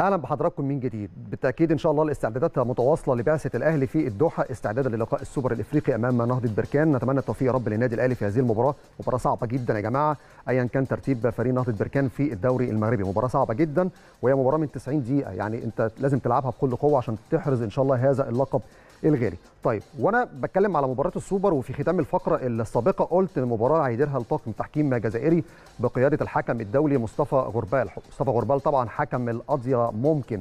اهلا بحضراتكم من جديد بالتاكيد ان شاء الله الاستعدادات متواصله لبعثه الاهلي في الدوحه استعدادا للقاء السوبر الافريقي امام نهضه بركان نتمنى التوفيق يا رب للنادي الاهلي في هذه المباراه مباراه صعبه جدا يا جماعه ايا كان ترتيب فريق نهضه بركان في الدوري المغربي مباراه صعبه جدا وهي مباراه من 90 دقيقه يعني انت لازم تلعبها بكل قوه عشان تحرز ان شاء الله هذا اللقب الغالي طيب وانا بتكلم على مباراه السوبر وفي ختام الفقره السابقه قلت المباراه هيديرها الطاقم تحكيم جزائري بقياده الحكم الدولي مصطفى غربال مصطفى غربال طبعا حكم القاضيه ممكن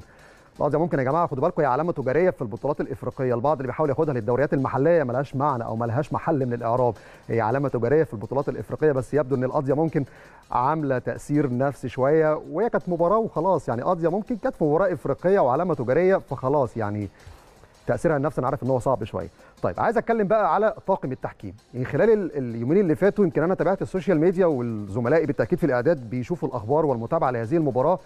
القاضيه ممكن يا جماعه خدوا بالكم هي علامه تجاريه في البطولات الافريقيه البعض اللي بيحاول ياخدها للدوريات المحليه ملهاش معنى او ملهاش محل من الاعراب هي علامه تجاريه في البطولات الافريقيه بس يبدو ان القاضيه ممكن عامله تاثير نفسي شويه وهي كانت مباراه وخلاص يعني قاضيه ممكن كانت مباراه افريقيه وعلامه تجاريه فخلاص يعني تاثيرها على النفس انا عارف ان هو صعب شويه طيب عايز اتكلم بقى على طاقم التحكيم يعني خلال اليومين اللي فاتوا يمكن انا تابعت السوشيال ميديا وزملائي بالتاكيد في الاعداد بيشوفوا الاخبار والمتابعه لهذه المباراه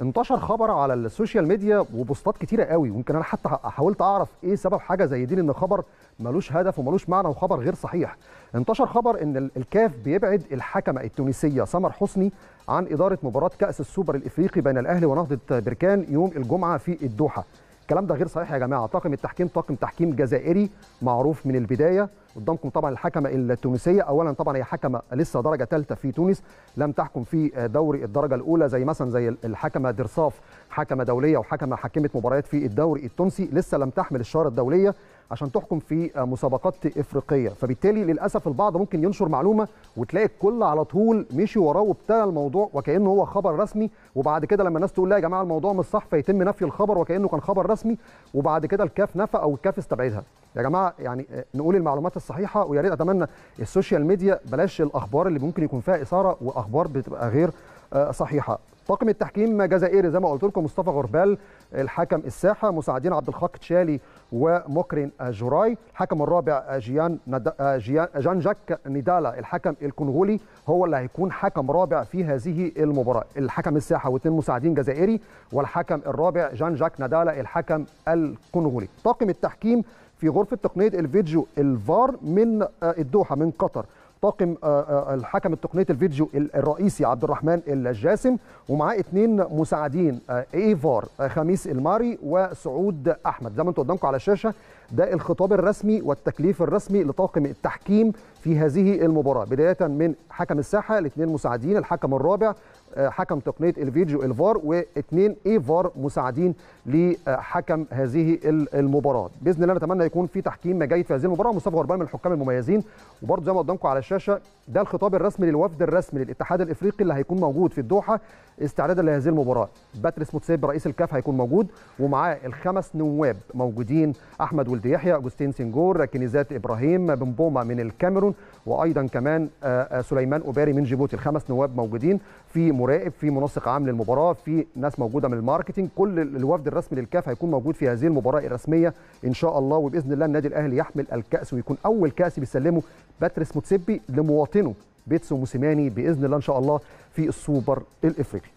انتشر خبر على السوشيال ميديا وبوستات كتيره قوي ويمكن انا حتى حاولت اعرف ايه سبب حاجه زي دي لان خبر ملوش هدف وملوش معنى وخبر غير صحيح انتشر خبر ان الكاف بيبعد الحكمه التونسيه سمر حسني عن اداره مباراه كاس السوبر الافريقي بين الاهلي ونهضه بركان يوم الجمعه في الدوحه الكلام ده غير صحيح يا جماعه طاقم التحكيم طاقم تحكيم جزائري معروف من البدايه قدامكم طبعا الحكمه التونسيه اولا طبعا هي حكمه لسه درجه ثالثه في تونس لم تحكم في دوري الدرجه الاولى زي مثلا زي الحكمه درصاف حكمه دوليه وحكمه حكمت مباريات في الدوري التونسي لسه لم تحمل الشاره الدوليه عشان تحكم في مسابقات افريقيه فبالتالي للاسف البعض ممكن ينشر معلومه وتلاقي الكل على طول مشي وراه وابتدى الموضوع وكانه هو خبر رسمي وبعد كده لما الناس تقول لا يا جماعه الموضوع مش صح فيتم نفي الخبر وكانه كان خبر رسمي وبعد كده الكاف نفى او الكاف استبعدها يا جماعه يعني نقول المعلومات الصحيحه ويا ريت اتمنى السوشيال ميديا بلاش الاخبار اللي ممكن يكون فيها اثاره واخبار بتبقى غير آه، صحيحه طاقم التحكيم جزائري زي ما قلت لكم مصطفى غربال الحكم الساحه مساعدين عبد الخالق تشالي ومكرن جوراي الحكم الرابع جيان ند... جيان جان جاك نيدالا الحكم الكونغولي هو اللي هيكون حكم رابع في هذه المباراه الحكم الساحه واثنين مساعدين جزائري والحكم الرابع جان جاك نادالا الحكم الكونغولي طاقم التحكيم في غرفه تقنيه الفيديو الفار من آه، الدوحه من قطر طاقم آه، آه، الحكم التقنيه الفيديو الرئيسي عبد الرحمن الجاسم ومعاه اثنين مساعدين آه، ايفار خميس الماري وسعود احمد زي ما انتم قدامكم على الشاشه ده الخطاب الرسمي والتكليف الرسمي لطاقم التحكيم في هذه المباراه بدايه من حكم الساحه الاثنين مساعدين الحكم الرابع آه، حكم تقنيه الفيديو الفار واثنين اي فار مساعدين لحكم هذه المباراه باذن الله نتمنى يكون في تحكيم جيد في هذه المباراه مصطفى غربان من الحكام المميزين وبرضه زي ما قدامكم على الشاشه ده الخطاب الرسمي للوفد الرسمي للاتحاد الافريقي اللي هيكون موجود في الدوحه استعدادا لهذه المباراه باتريس موتسيب رئيس الكاف هيكون موجود ومعاه الخمس نواب موجودين احمد خالد يحيى أجوستين سنجور كنيزات إبراهيم بومبوما من الكاميرون وأيضا كمان آه، آه، سليمان أوباري من جيبوتي الخمس نواب موجودين في مراقب في منسق عام للمباراة في ناس موجودة من الماركتينج كل الوفد الرسمي للكاف هيكون موجود في هذه المباراة الرسمية إن شاء الله وبإذن الله النادي الأهلي يحمل الكأس ويكون أول كأس بيسلمه باتريس موتسيبي لمواطنه بيتسو موسيماني بإذن الله إن شاء الله في السوبر الإفريقي